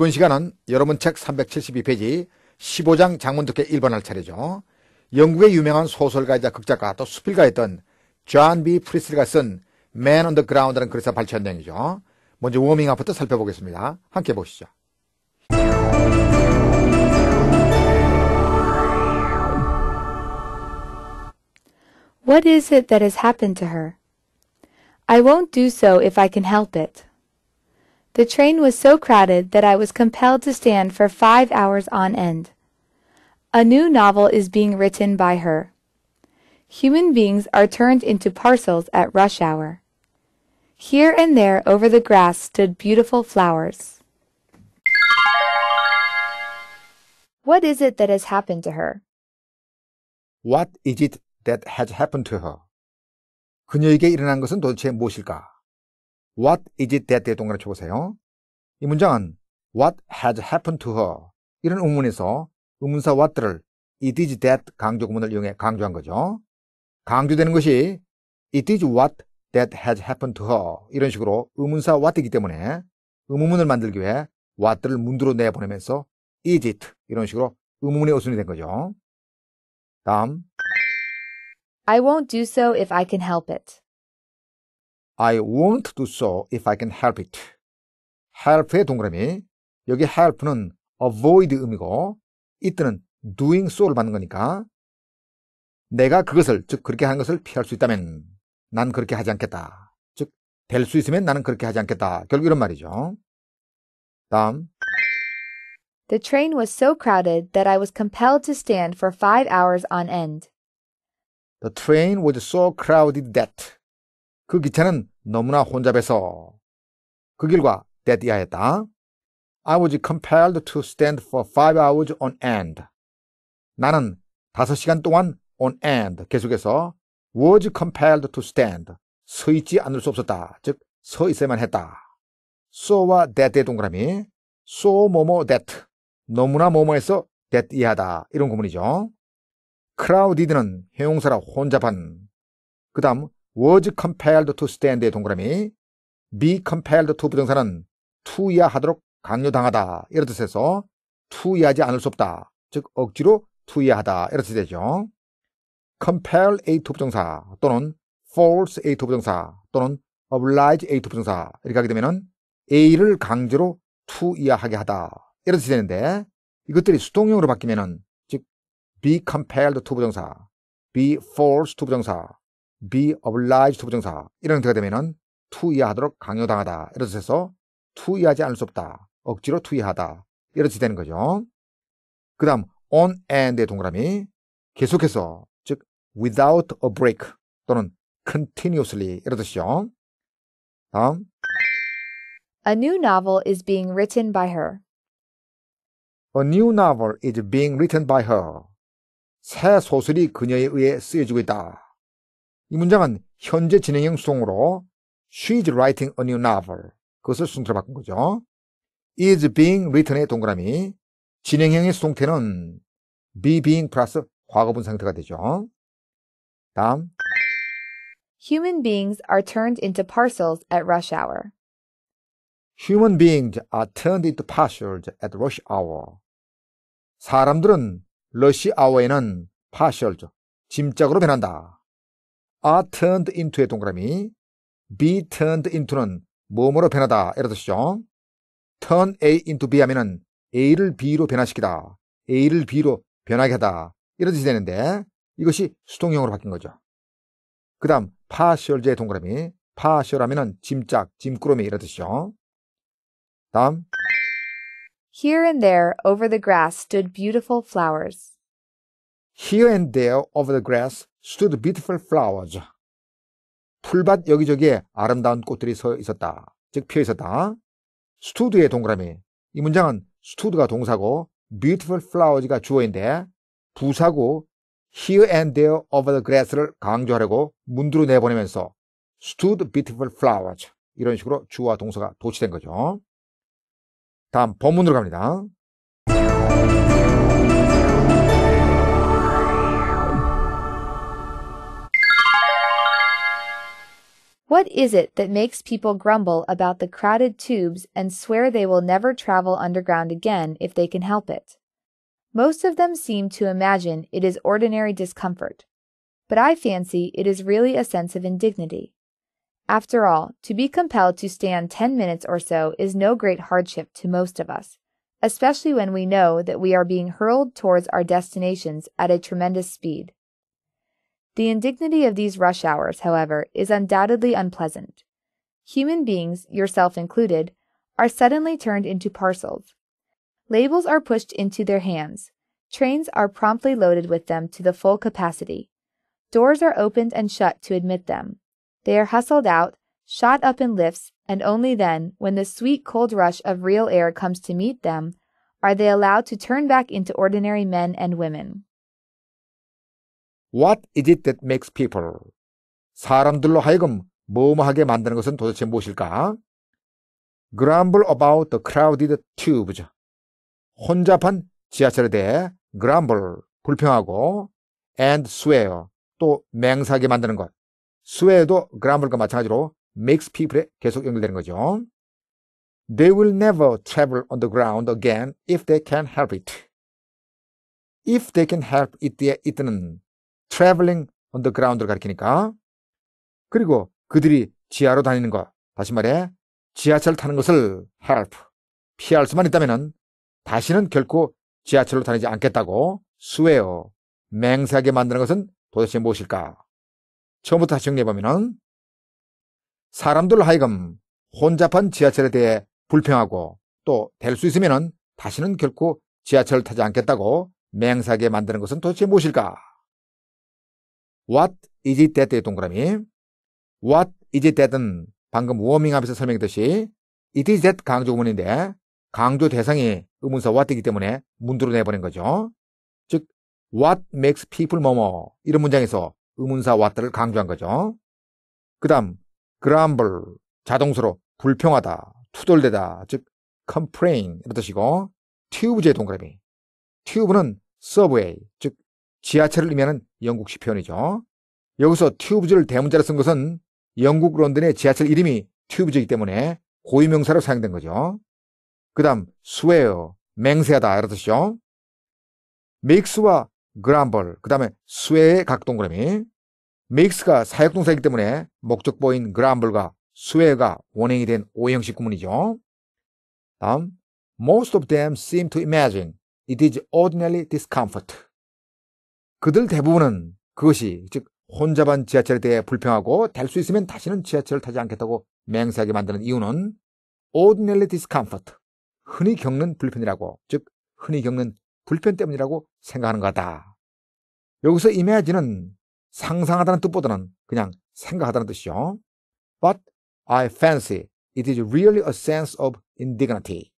이번 시간은 여러분 책 372페이지 15장 장문 듣게 1번 할 차례죠. 영국의 유명한 소설가이자 극작가 또 수필가였던 존비프리스리가쓴 Man on the Ground라는 글에서 발췌한 내용이죠. 먼저 워밍업부터 살펴보겠습니다. 함께 보시죠. What is it that has happened to her? I won't do so if I can help it. The train was so crowded that I was compelled to stand for five hours on end. A new novel is being written by her. Human beings are turned into parcels at rush hour. Here and there over the grass stood beautiful flowers. What is it that has happened to her? What is it that has happened to her? 그녀에게 일어난 것은 도대체 무엇일까? What is it that 대 동그라미 쳐보세요. 이 문장은 What has happened to her? 이런 의문에서 의문사 what를 it is that 강조 구문을 이용해 강조한 거죠. 강조되는 것이 it is what that has happened to her 이런 식으로 의문사 what이기 때문에 의문문을 만들기 위해 what를 문두로 내보내면서 is it 이런 식으로 의문문의 어순이 된 거죠. 다음 I won't do so if I can help it. I won't do so if I can help it. help의 동그라미. 여기 help는 avoid 의미고 it는 doing so를 받는 거니까 내가 그것을 즉 그렇게 하는 것을 피할 수 있다면 난 그렇게 하지 않겠다. 즉 될 수 있으면 나는 그렇게 하지 않겠다. 결국 이런 말이죠. 다음 The train was so crowded that I was compelled to stand for five hours on end. The train was so crowded that 그 기차는 너무나 혼잡해서 그 길과 때띠하였다. I was compelled to stand for five hours on end. 나는 다섯 시간 동안 on end 계속해서 was compelled to stand 서 있지 않을 수 없었다. 즉 서 있어야만 했다. so와 that의 동그라미 so 뭐뭐 that 너무나 뭐뭐에서 that 이하다 이런 구문이죠. crowded는 형용사라 혼잡한 그 다음 was compelled to stand의 동그라미 be compelled to 부정사는 to 이하도록 강요당하다 이런 뜻에서 to 이하지 않을 수 없다 즉 억지로 to 이하다 이런 뜻이 되죠 compel a to 부정사 또는 force a to 부정사 또는 oblige a to 부정사 이렇게 하게 되면 a를 강제로 to 이하게 하다 이런 뜻이 되는데 이것들이 수동형으로 바뀌면즉 be compelled to 부정사 be forced to 부정사 be obliged to 부정사 이런 형태가 되면은 to 이하하도록 강요당하다 이런 뜻에서 to 이하지 않을 수 없다 억지로 to 이하다 이런 뜻이 되는 거죠 그 다음 on and의 동그라미 계속해서 즉 without a break 또는 continuously 이런 뜻이죠 다음 A new novel is being written by her. A new novel is being written by her. 새 소설이 그녀에 의해 쓰여지고 있다. 이 문장은 현재 진행형 수동으로 she's writing a new novel 그것을 수동태로 바꾼 거죠. is being written의 동그라미 진행형의 수동태는 be being 플러스 과거분 상태가 되죠. 다음 Human beings are turned into parcels at rush hour. Human beings are turned into parcels at rush hour. 사람들은 러시 아워에는 파셜죠. 짐짝으로 변한다. are turned into의 동그라미, be turned into는 뭐뭐로 변하다 이런 뜻이죠. turn A into B 하면은 A를 B로 변화시키다, A를 B로 변하게 하다 이런 뜻이 되는데 이것이 수동형으로 바뀐 거죠. 그 다음 파셜제의 동그라미, 파셜 하면은 짐짝, 짐꾸러미 이런 뜻이죠. 다음 Here and there over the grass stood beautiful flowers. Here and there over the grass stood beautiful flowers. 풀밭 여기저기에 아름다운 꽃들이 서 있었다. 즉, 피어 있었다. stood의 동그라미. 이 문장은 stood가 동사고 beautiful flowers가 주어인데 부사고 here and there over the grass를 강조하려고 문두로 내보내면서 stood beautiful flowers 이런 식으로 주와 동사가 도치된 거죠. 다음 본문으로 갑니다. What is it that makes people grumble about the crowded tubes and swear they will never travel underground again if they can help it? Most of them seem to imagine it is ordinary discomfort, but I fancy it is really a sense of indignity. After all, to be compelled to stand 10 minutes or so is no great hardship to most of us, especially when we know that we are being hurled towards our destinations at a tremendous speed. The indignity of these rush hours, however, is undoubtedly unpleasant. Human beings, yourself included, are suddenly turned into parcels. Labels are pushed into their hands. Trains are promptly loaded with them to the full capacity. Doors are opened and shut to admit them. They are hustled out, shot up in lifts, and only then, when the sweet cold rush of real air comes to meet them, are they allowed to turn back into ordinary men and women. What is it that makes people? 사람들로 하여금 뭐뭐하게 만드는 것은 도대체 무엇일까? Grumble about the crowded tubes. 혼잡한 지하철에 대해 grumble, 불평하고 and swear, 또맹사하게 만드는 것. swear도 grumble과 마찬가지로 makes people에 계속 연결되는 거죠. They will never travel on the ground again if they can help it. if they can help it의 it는 traveling on the ground를 가리키니까. 그리고 그들이 지하로 다니는 것. 다시 말해, 지하철 타는 것을 help, 피할 수만 있다면 다시는 결코 지하철로 다니지 않겠다고 수웨어, 맹세하게 만드는 것은 도대체 무엇일까? 처음부터 다시 정리해보면 사람들 하여금 혼잡한 지하철에 대해 불평하고 또 될 수 있으면 다시는 결코 지하철을 타지 않겠다고 맹세하게 만드는 것은 도대체 무엇일까? What is it that 동그라미. What is it that은 방금 워밍업에서 설명했듯이 it is that 강조문인데 강조 대상이 의문사 what이기 때문에 문두로 내보낸 거죠. 즉 what makes people m 뭐뭐 이런 문장에서 의문사 what를 강조한 거죠. 그 다음 grumble 자동수로 불평하다 투덜대다 즉 complain 이런 뜻이고 t u b e 제 동그라미 t u b e 는 서브웨이 즉 지하철을 의미하는 영국식 표현이죠. 여기서 튜브즈를 대문자로 쓴 것은 영국 런던의 지하철 이름이 튜브즈이기 때문에 고유명사로 사용된 거죠. 그 다음 스웨어, 맹세하다 이런 뜻이죠 m 스와 그람벌, 그 다음에 스웨어의 각동그라미 m 스가 사역동사이기 때문에 목적보인 그람벌과스웨어가 원행이 된 오형식 구문이죠. 다음 most of them seem to imagine it is ordinary discomfort. 그들 대부분은 그것이 즉 혼잡한 지하철에 대해 불평하고 될 수 있으면 다시는 지하철을 타지 않겠다고 맹세하게 만드는 이유는 ordinary discomfort, 흔히 겪는 불편이라고, 즉 흔히 겪는 불편 때문이라고 생각하는 거다. 여기서 imagine는 상상하다는 뜻보다는 그냥 생각하다는 뜻이죠. But I fancy it is really a sense of indignity.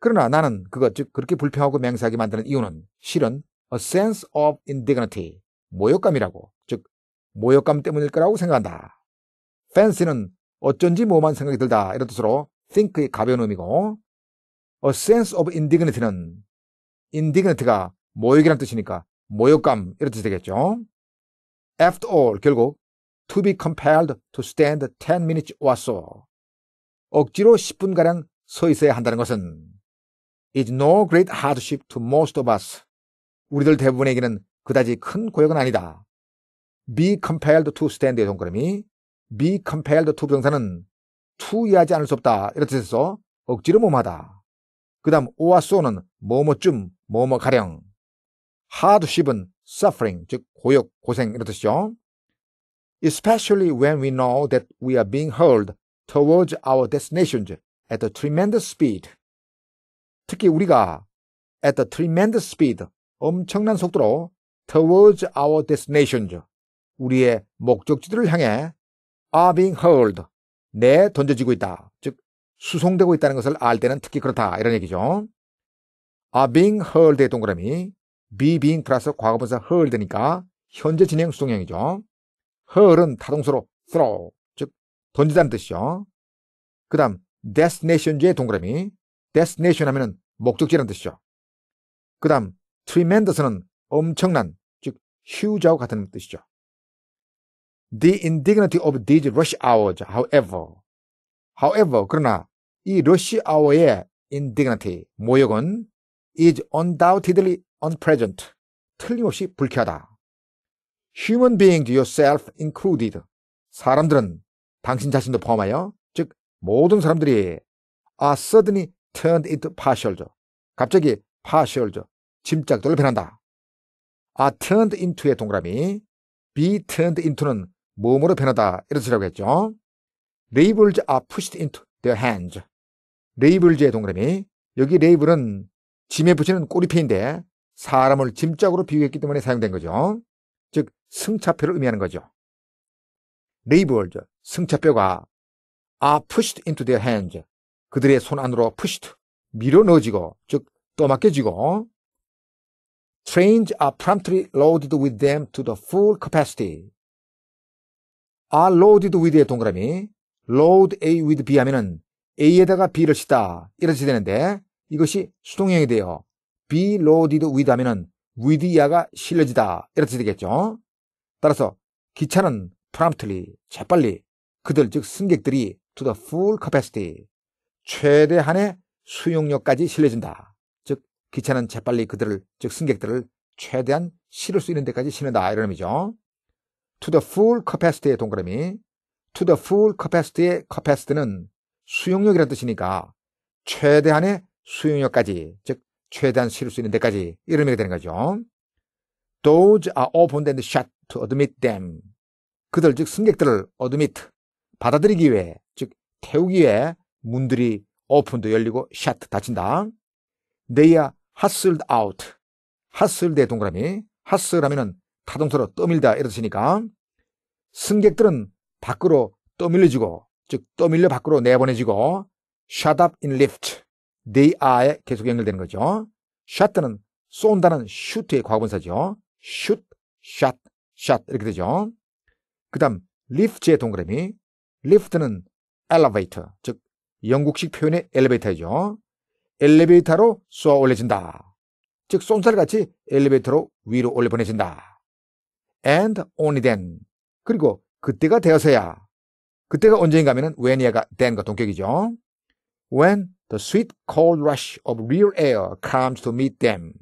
그러나 나는 그것, 즉 그렇게 불평하고 맹세하게 만드는 이유는 실은 a sense of indignity, 모욕감이라고, 즉 모욕감 때문일 거라고 생각한다. fancy는 어쩐지 뭐만 생각이 들다 이런 뜻으로 think의 가벼운 의미고 a sense of indignity는 indignity가 모욕이란 뜻이니까 모욕감 이런 뜻이 되겠죠. After all 결국 to be compelled to stand 10 minutes or so 억지로 10분가량 서 있어야 한다는 것은 is no great hardship to most of us 우리들 대부분에게는 그다지 큰 고역은 아니다. be compelled to stand의 동그라미 be compelled to 병사는 to 이하지 않을 수 없다. 이런 뜻에서 억지로 몸하다. 그 다음 오와 소는 뭐뭐쯤, 뭐뭐가령 hardship은 suffering, 즉 고역, 고생 이런 뜻이죠. especially when we know that we are being hurled towards our destinations at a tremendous speed. 특히 우리가 at a tremendous speed, 엄청난 속도로 towards our destinations 우리의 목적지들을 향해 are being hurled 내 던져지고 있다. 즉 수송되고 있다는 것을 알 때는 특히 그렇다. 이런 얘기죠. are being hurled의 동그라미 be being 플러스 과거분사 hurl 되니까 현재 진행 수동형이죠. hurl은 타동수로 throw 즉 던지다는 뜻이죠. 그 다음 destination의 동그라미 destination 하면은 목적지라는 뜻이죠. 그 다음 tremendous는 엄청난, 즉 huge하고 같은 뜻이죠. The indignity of these rush hours, however. however, 그러나 이 rush hour의 indignity, 모욕은 is undoubtedly unpresent, 틀림없이 불쾌하다. human being yourself included, 사람들은 당신 자신도 포함하여, 즉 모든 사람들이 are suddenly turned into partial, 갑자기 partial, 짐짝돌로 변한다. are turned into의 동그라미 be turned into는 몸으로 변하다 이런 뜻이라고 했죠. labels are pushed into their hands. labels의 동그라미 여기 label은 짐에 붙이는 꼬리표인데 사람을 짐짝으로 비유했기 때문에 사용된 거죠. 즉 승차표를 의미하는 거죠. labels 승차뼈가 are pushed into their hands 그들의 손 안으로 pushed 밀어 넣어지고 즉 떠맡겨지고 trains are promptly loaded with them to the full capacity. are loaded with의 동그라미 load A with B 하면은 A에다가 B를 싣다 이렇게 되는데 이것이 수동형이 돼요. be loaded with 하면은 with 야가 실려지다 이렇게 되겠죠. 따라서 기차는 promptly 재빨리 그들 즉 승객들이 to the full capacity 최대한의 수용력까지 실려진다. 기차는 재빨리 그들을 즉 승객들을 최대한 실을 수 있는 데까지 실는다 이런 의미죠. To the full capacity의 동그라미 To the full capacity의 capacity는 수용력이라는 뜻이니까 최대한의 수용력까지 즉 최대한 실을 수 있는 데까지 이런 의미가 되는 거죠. Those are opened and shut to admit them. 그들 즉 승객들을 admit 받아들이기 위해 즉 태우기 위해 문들이 오픈도 열리고 샷 h u 닫힌다. They are hustled out. hustle d 동그라미. hustle 하면은 타동서로 떠밀다 이러시니까 승객들은 밖으로 떠밀려지고 즉 떠밀려 밖으로 내보내지고 shut up in lift. they are 계속 연결되는 거죠. s h u t 는 쏜다는 shoot의 과거분사죠. shoot, shot, shot 이렇게 되죠. 그 다음 lift의 동그라미 lift는 elevator 즉 영국식 표현의 엘리베이터죠. 엘리베이터로 쏘아 올려진다. 즉 쏜살같이 엘리베이터로 위로 올려 보내진다. And only then. 그리고 그때가 되어서야. 그때가 언제인가면은 하 when이야가 then과 동격이죠. When the sweet cold rush of real air comes to meet them.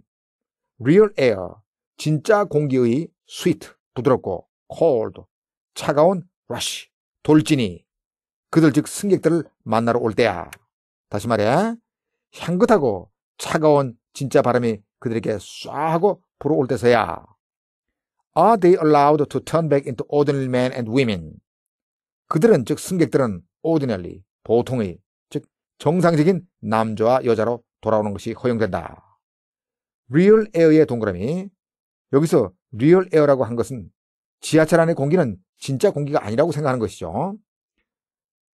Real air, 진짜 공기의 sweet, 부드럽고 cold, 차가운 rush, 돌진이 그들 즉 승객들을 만나러 올 때야. 다시 말해, 향긋하고 차가운 진짜 바람이 그들에게 쏴 하고 불어올 때서야 Are they allowed to turn back into ordinary men and women? 그들은 즉 승객들은 ordinary 보통의 즉 정상적인 남자와 여자로 돌아오는 것이 허용된다. 리얼 에어의 동그라미 여기서 리얼 에어라고 한 것은 지하철 안의 공기는 진짜 공기가 아니라고 생각하는 것이죠.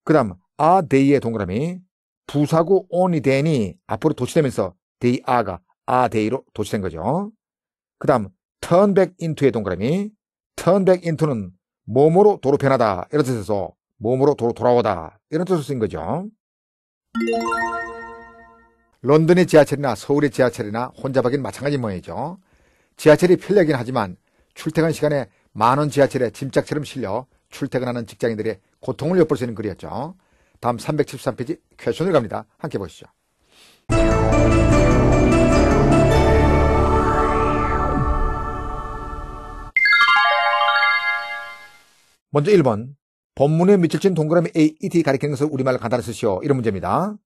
그 다음 are they의 동그라미 부사구 on이 되니 앞으로 도치되면서 they are가 are they로 도치된 거죠. 그 다음 turn back into의 동그라미 turn back into는 몸으로 도로 변하다 이런 뜻에서 몸으로 도로 돌아오다 이런 뜻으로 쓰인 거죠. 런던의 지하철이나 서울의 지하철이나 혼잡하긴 마찬가지 모양이죠. 지하철이 편리하긴 하지만 출퇴근 시간에 많은 지하철에 짐짝처럼 실려 출퇴근하는 직장인들의 고통을 엿볼 수 있는 글이었죠. 다음 373페이지 퀘션을 갑니다. 함께 보시죠. 먼저 1번 본문에 밑줄 친 동그라미 A, E, D 가리키는 것을 우리말로 간단히 쓰시오. 이런 문제입니다.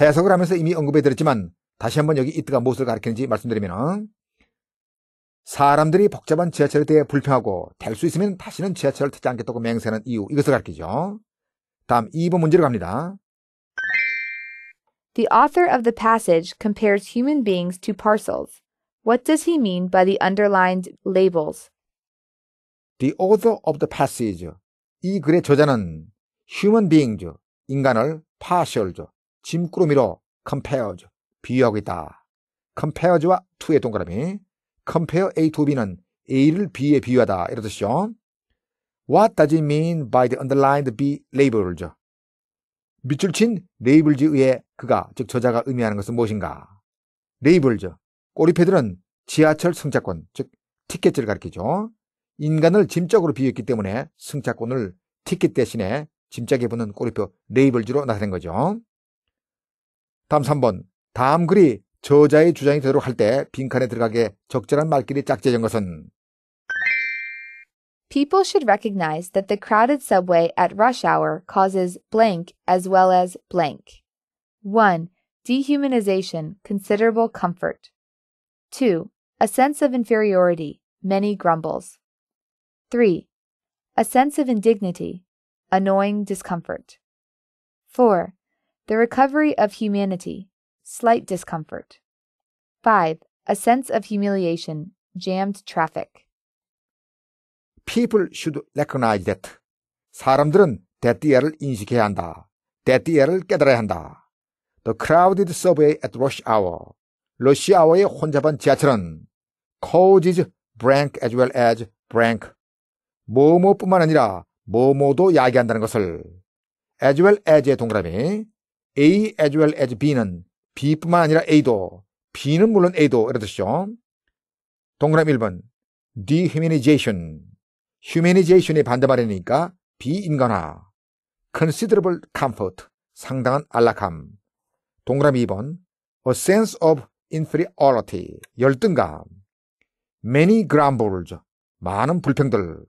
해석을 하면서 이미 언급해드렸지만 다시 한번 여기 이트가 무엇을 가리키는지 말씀드리면 사람들이 복잡한 지하철에 대해 불평하고 될 수 있으면 다시는 지하철을 타지 않겠다고 맹세하는 이유 이것을 가리키죠. 다음 2번 문제로 갑니다. The author of the passage compares human beings to parcels. What does he mean by the underlined labels? The author of the passage. 이 글의 저자는 human beings, 인간을 partial, 짐꾸로 밀어 compare, 비유하고 있다. compare와 to의 동그라미. compare A to B는 A를 B에 비유하다. 이런 뜻이죠. What does it mean by the underlined B label죠? 밑줄 친레이블즈의 그가, 즉 저자가 의미하는 것은 무엇인가? 레이블즈 꼬리패들은 지하철 승차권, 즉 티켓을 가리키죠. 인간을 짐적으로 비유했기 때문에 승차권을 티켓 대신에 짐작에보는 꼬리표 레이블즈로 나타낸 거죠. 다음 3번. 다음 글이 저자의 주장이 되도록 할 때 빈칸에 들어가게 적절한 말길이 짝지어진 것은 People should recognize that the crowded subway at rush hour causes blank as well as blank. 1. Dehumanization, considerable comfort. 2. A sense of inferiority, many grumbles. 3. A sense of indignity, annoying discomfort. 4. The recovery of humanity, slight discomfort. 5. A sense of humiliation, jammed traffic. people should recognize that. 사람들은 that를 인식해야 한다. that를 깨달아야 한다. The crowded subway at rush hour. 러시 아워의 혼잡한 지하철은 causes blank as well as blank. 뭐뭐뿐만 아니라 뭐뭐도 야기한다는 것을 as well as의 동그라미 A as well as B는 B뿐만 아니라 A도 B는 물론 A도 이러듯이죠. 동그라미 1번 dehumanization 휴메니제이션이 반대말이니까 비인간화, considerable comfort, 상당한 안락함, 동그라미 2번, a sense of inferiority, 열등감, many grumbles, 많은 불평들, g r m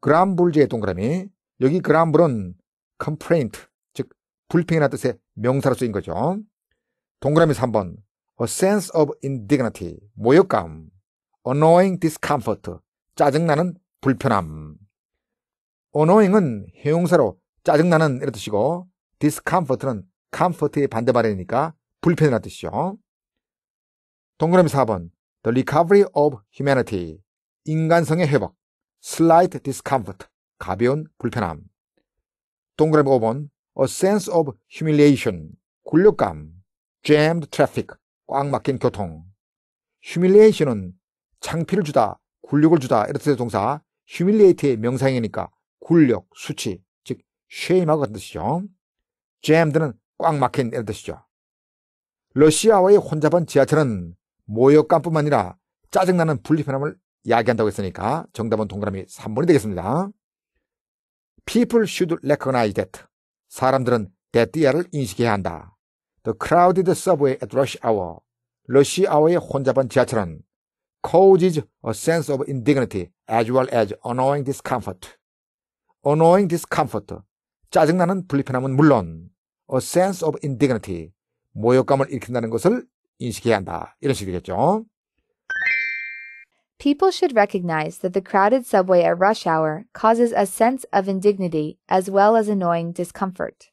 그람블즈의 동그라미, 여기 g r m 그람블은 complaint, 즉 불평이라는 뜻의 명사로 쓰인 거죠. 동그라미 3번, a sense of indignity, 모욕감, annoying discomfort, 짜증나는 불편함. annoying은 형용사로 짜증나는 이런 뜻이고 discomfort는 comfort의 반대 발음이니까 불편이라는 뜻이죠. 동그라미 4번 The recovery of humanity 인간성의 회복 slight discomfort 가벼운 불편함 동그라미 5번 A sense of humiliation 굴욕감 jammed traffic 꽉 막힌 교통 humiliation은 창피를 주다 굴욕을 주다 이런 뜻의 동사 휴밀레이트의 명상이니까 굴력 수치, 즉쉐 h a 하고 같은 뜻이죠. jamed는 꽉 막힌 이런 뜻이죠. 러시아와의 혼잡한 지하철은 모욕감뿐만 아니라 짜증나는 불리편함을 야기한다고 했으니까 정답은 동그라미 3번이 되겠습니다. People should recognize that. 사람들은 데띠아를 인식해야 한다. The crowded subway at rush hour. 러시 아와의 혼잡한 지하철은 causes a sense of indignity as well as annoying discomfort. annoying discomfort, 짜증나는 불편함은 물론 a sense of indignity, 모욕감을 일으킨다는 것을 인식해야 한다. 이런 식이겠죠. People should recognize that the crowded subway at rush hour causes a sense of indignity as well as annoying discomfort.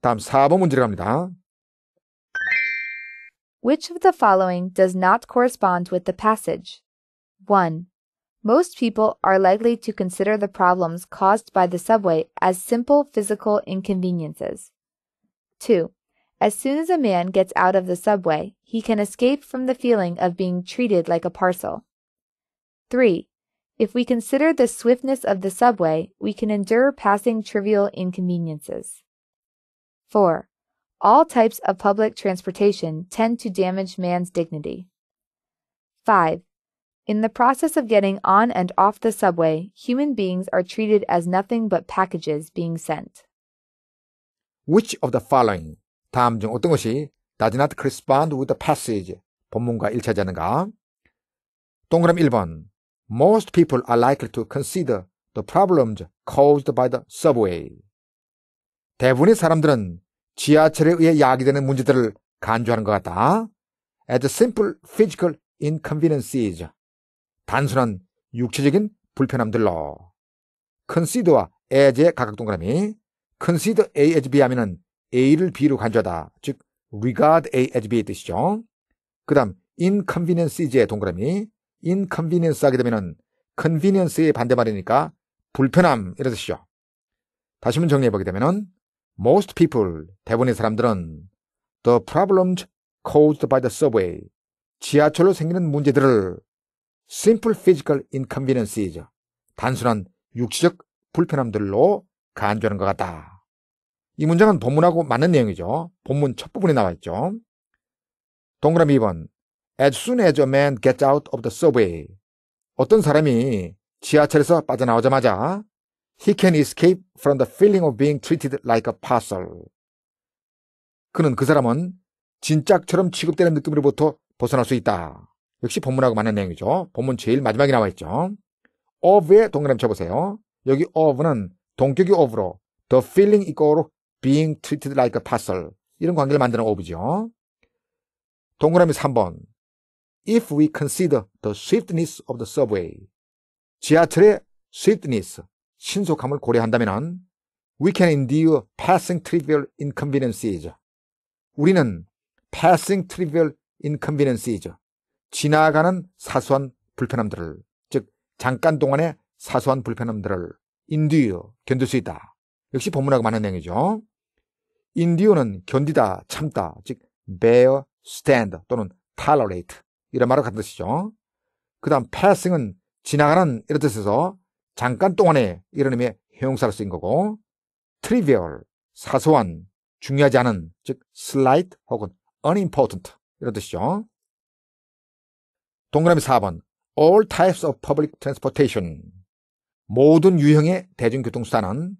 다음 4번 문제를 갑니다. Which of the following does not correspond with the passage? 1. Most people are likely to consider the problems caused by the subway as simple physical inconveniences. 2. As soon as a man gets out of the subway, he can escape from the feeling of being treated like a parcel. 3. If we consider the swiftness of the subway, we can endure passing trivial inconveniences. 4. All types of public transportation tend to damage man's dignity. 5. In the process of getting on and off the subway, human beings are treated as nothing but packages being sent. Which of the following 다음 중 어떤 것이 does not correspond with the passage 본문과 일치하는가? 동그라미 1번 Most people are likely to consider the problems caused by the subway. 대부분의 사람들은 지하철에 의해 야기되는 문제들을 간주하는 것 같다. as simple physical inconveniences. 단순한 육체적인 불편함들로. consider와 as의 각각 동그라미. consider A as B 하면은 A를 B로 간주하다. 즉, regard A as B의 뜻이죠. 그 다음, inconveniences의 동그라미. inconvenience 하게 되면은 convenience의 반대말이니까 불편함. 이런 뜻이죠. 다시 한번 정리해보게 되면은 Most people, 대부분의 사람들은 the problems caused by the subway, 지하철로 생기는 문제들을 simple physical inconveniences, 단순한 육체적 불편함들로 간주하는 것 같다. 이 문장은 본문하고 맞는 내용이죠. 본문 첫 부분에 나와 있죠. 동그라미 2번. As soon as a man gets out of the subway. 어떤 사람이 지하철에서 빠져나오자마자 He can escape from the feeling of being treated like a parcel. 그는 그 사람은 진짝처럼 취급되는 느낌으로부터 벗어날 수 있다. 역시 본문하고 맞는 내용이죠. 본문 제일 마지막에 나와 있죠. o f 에 동그라미 쳐보세요. 여기 of는 동격이 of로 the feeling equal being treated like a parcel 이런 관계를 만드는 of죠. 동그라미 3번 If we consider the swiftness of the subway 지하철의 swiftness 신속함을 고려한다면 We can endure passing trivial inconveniences. 우리는 passing trivial inconveniences. 지나가는 사소한 불편함들을, 즉, 잠깐 동안의 사소한 불편함들을 endure, 견딜 수 있다. 역시 본문하고 맞는 내용이죠. endure는 견디다, 참다, 즉, bear, stand 또는 tolerate. 이런 말과 같은 뜻이죠. 그 다음 passing은 지나가는 이런 뜻에서 잠깐 동안에 이런 의미의 형용사로 쓰인 거고 trivial, 사소한, 중요하지 않은 즉 slight 혹은 unimportant 이런 뜻이죠. 동그라미 4번 all types of public transportation 모든 유형의 대중교통수단은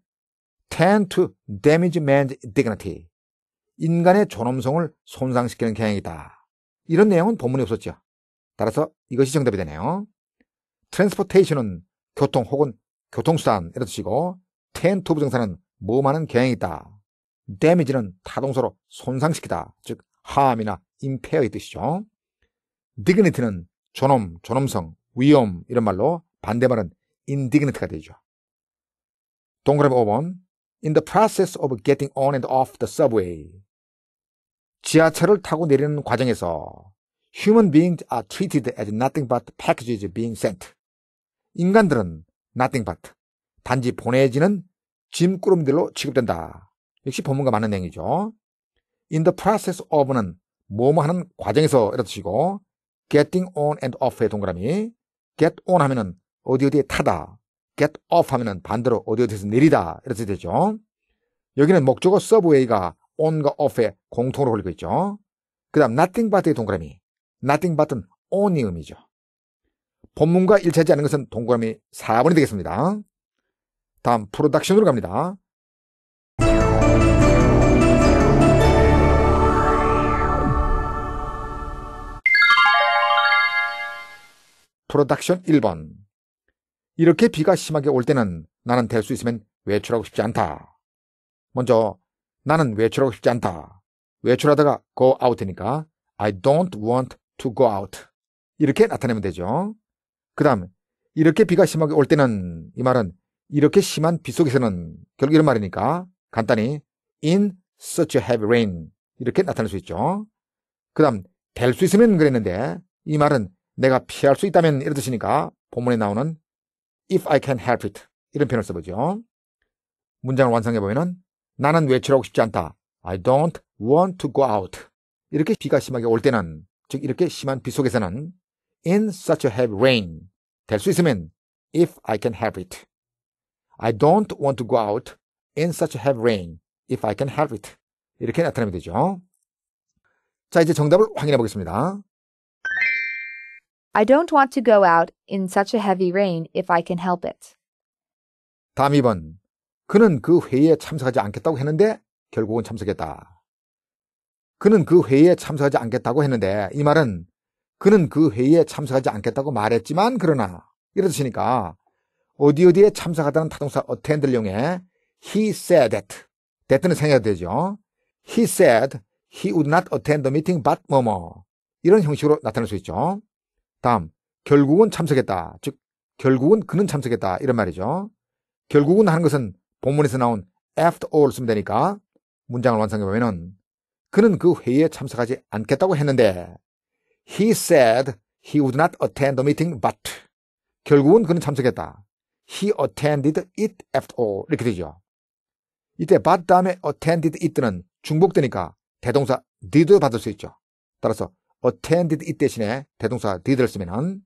tend to damage man's dignity 인간의 존엄성을 손상시키는 경향이다. 이런 내용은 본문에 없었죠. 따라서 이것이 정답이 되네요. t r a n s p o r t a t i o n 은 교통 혹은 교통수단 이런 뜻이고 텐트 브정사는 모험하는 경향이 있다. 데미지는 타동사로 손상시키다. 즉 하암이나 임페어의 뜻이죠. 디그니티는 존엄, 존엄성, 위험 이런 말로 반대말은 인디그니티가 되죠. 동그라미 5번 In the process of getting on and off the subway 지하철을 타고 내리는 과정에서 human beings are treated as nothing but packages being sent 인간들은 nothing but 단지 보내지는 짐꾸름들로 취급된다. 역시 본문과 맞는 내용이죠. in the process of는 뭐뭐 하는 과정에서 이런 뜻이고 getting on and off의 동그라미 get on 하면은 어디 어디에 타다 get off 하면은 반대로 어디 어디에서 내리다 이렇게 되죠. 여기는 목적어 서브웨이가 on과 off에 공통으로 걸리고 있죠. 그 다음 nothing but의 동그라미 nothing but은 on이 의미죠. 본문과 일치하지 않은 것은 동그라미 4번이 되겠습니다. 다음 프로덕션으로 갑니다. 프로덕션 1번 이렇게 비가 심하게 올 때는 나는 될 수 있으면 외출하고 싶지 않다. 먼저 나는 외출하고 싶지 않다. 외출하다가 go out이니까 I don't want to go out 이렇게 나타내면 되죠. 그 다음에 이렇게 비가 심하게 올 때는 이 말은 이렇게 심한 비 속에서는 결국 이런 말이니까 간단히 in such a heavy rain 이렇게 나타낼 수 있죠. 그 다음 될 수 있으면 그랬는데 이 말은 내가 피할 수 있다면 이런 뜻이니까 본문에 나오는 if I can help it 이런 표현을 써보죠. 문장을 완성해 보면 나는 외출하고 싶지 않다. I don't want to go out. 이렇게 비가 심하게 올 때는 즉 이렇게 심한 비 속에서는 in such a heavy rain. 될 수 있으면 if I can have it. I don't want to go out in such a heavy rain if I can have it. 이렇게 나타내면 되죠. 자, 이제 정답을 확인해 보겠습니다. I don't want to go out in such a heavy rain if I can help it. 다음 2번. 그는 그 회의에 참석하지 않겠다고 했는데 결국은 참석했다. 그는 그 회의에 참석하지 않겠다고 했는데 이 말은 그는 그 회의에 참석하지 않겠다고 말했지만 그러나 이러시니까 어디 어디에 참석하다는 타동사 attend를 이용해 he said that that는 생야 되죠. he said he would not attend the meeting but 뭐뭐 이런 형식으로 나타날수 있죠. 다음 결국은 참석했다. 즉 결국은 그는 참석했다 이런 말이죠. 결국은 하는 것은 본문에서 나온 after all 쓰면 되니까 문장을 완성해 보면은 그는 그 회의에 참석하지 않겠다고 했는데 He said he would not attend the meeting, but 결국은 그는 참석했다. He attended it after all. 이렇게 되죠. 이때 but 다음에 attended it는 중복되니까 대동사 did 받을 수 있죠. 따라서 attended it 대신에 대동사 did를 쓰면은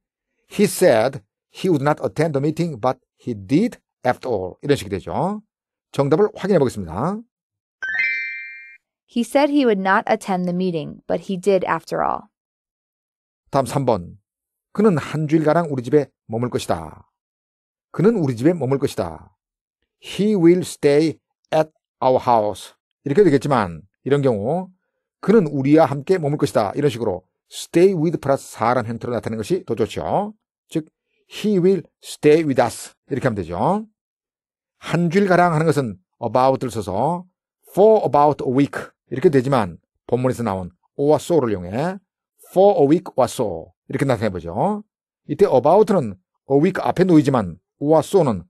he said he would not attend the meeting but he did after all 이런 식이 되죠. 정답을 확인해 보겠습니다. He said he would not attend the meeting but he did after all. 다음 3번. 그는 한 주일가량 우리 집에 머물 것이다. 그는 우리 집에 머물 것이다. He will stay at our house. 이렇게 되겠지만 이런 경우 그는 우리와 함께 머물 것이다. 이런 식으로 stay with p 플러스 사람 형태로 나타낸 것이 더 좋죠. 즉 he will stay with us. 이렇게 하면 되죠. 한 주일가량 하는 것은 about를 써서 for about a week 이렇게 되지만 본문에서 나온 o r so를 이용해 for a week or so 이렇게 나타내 보죠. 이때 about는 a week 앞에 놓이지만 or so는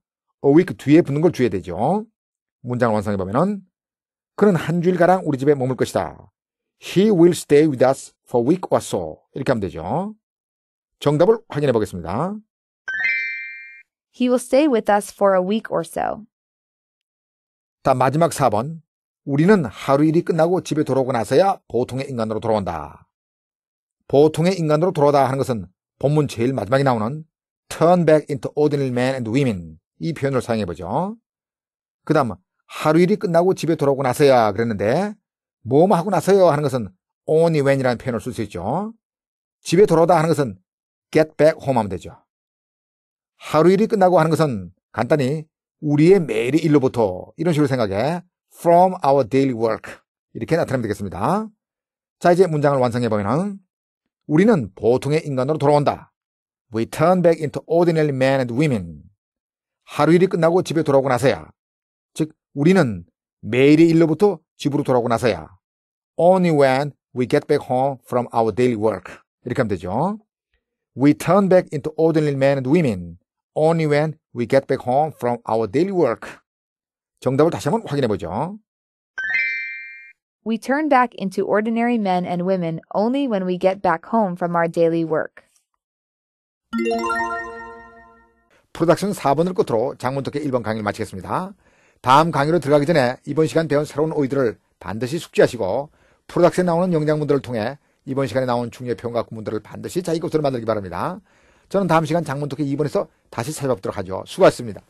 a week 뒤에 붙는 걸주의야 되죠. 문장을 완성해 보면은 그는 한 주일가량 우리 집에 머물 것이다. He will stay with us for a week or so 이렇게 하면 되죠. 정답을 확인해 보겠습니다. He will stay with us for a week or so. 다 마지막 4번. 우리는 하루 일이 끝나고 집에 돌아오고 나서야 보통의 인간으로 돌아온다. 보통의 인간으로 돌아다 하는 것은 본문 제일 마지막에 나오는 turn back into ordinary men and women 이 표현을 사용해보죠. 그 다음 하루 일이 끝나고 집에 돌아오고 나서야 그랬는데 뭐뭐 하고 나서요 하는 것은 only when이라는 표현을 쓸 수 있죠. 집에 돌아오다 하는 것은 get back home 하면 되죠. 하루 일이 끝나고 하는 것은 간단히 우리의 매일의 일로부터 이런 식으로 생각해 from our daily work 이렇게 나타내면 되겠습니다. 자 이제 문장을 완성해보면 우리는 보통의 인간으로 돌아온다. We turn back into ordinary men and women. 하루 일이 끝나고 집에 돌아오고 나서야. 즉, 우리는 매일의 일로부터 집으로 돌아오고 나서야. Only when we get back home from our daily work. 이렇게 하면 되죠. We turn back into ordinary men and women. Only when we get back home from our daily work. 정답을 다시 한번 확인해 보죠. We turn back into ordinary men and women only when we get back home from our daily work. 프로덕션 4번을 끝으로 장문덕의 1번 강의를 마치겠습니다. 다음 강의로 들어가기 전에 이번 시간 배운 새로운 오이들을 반드시 숙지하시고 프로덕션에 나오는 영장문들을 통해 이번 시간에 나온 중요 평가 구문들을 반드시 자기 것으로 만들기 바랍니다. 저는 다음 시간 장문덕의 2번에서 다시 찾아뵙도록 하죠. 수고하셨습니다.